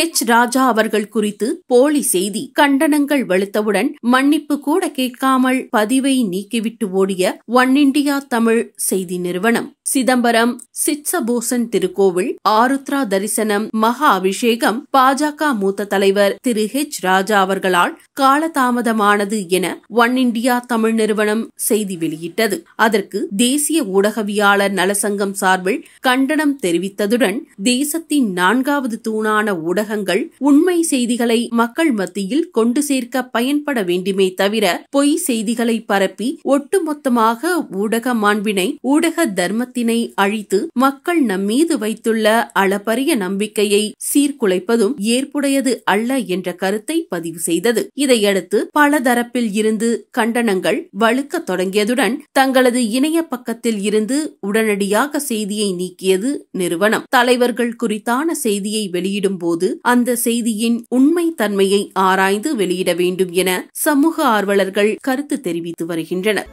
H ராஜா அவர்கள் குறித்து போலி செய்தி கண்டனங்கள் வெளுத்தவுடன் மன்னிப்பு கூட கேட்காமல் பதிவை நீக்கிவிட்டு ஓடிய ஒன் இண்டியா தமிழ் செய்தி நிறுவனம் சிதம்பரம் சிட்சபூசன் திருக்கோவில் ஆருத்ரா தரிசனம் மகா அபிஷேகம் பாஜக மூத்த தலைவர் திரு ஹெச் ராஜா அவர்களால் காலதாமதமானது என ஒன் இண்டியா தமிழ் நிறுவனம் செய்தி வெளியிட்டது அதற்கு தேசிய ஊடகவியாளர் நலசங்கம் சார்பில் கண்டனம் தெரிவித்ததுடன் தேசத்தின் நான்காவது தூணான ஊடகங்கள் உண்மை செய்திகளை மக்கள் மத்தியில் கொண்டு சேர்க்க பயன்பட வேண்டுமே தவிர பொய் செய்திகளை பரப்பி ஒட்டுமொத்தமாக ஊடக மாண்பினை ஊடக தர்மத்தின் பயத்தினை அழித்து மக்கள் நம்மீது வைத்துள்ள அளப்பரிய நம்பிக்கையை சீர்குலைப்பதும் ஏற்புடையது அல்ல என்ற கருத்தை பதிவு செய்தது இதையடுத்து பல தரப்பில் இருந்து கண்டனங்கள் வலுக்க தொடங்கியதுடன் தங்களது இணைய பக்கத்தில் இருந்து உடனடியாக செய்தியை நீக்கியது நிறுவனம் தலைவர்கள் குறித்தான செய்தியை வெளியிடும் போது அந்த செய்தியின் உண்மை தன்மையை ஆராய்ந்து வெளியிட வேண்டும் என சமூக ஆர்வலர்கள் கருத்து தெரிவித்து வருகின்றனர்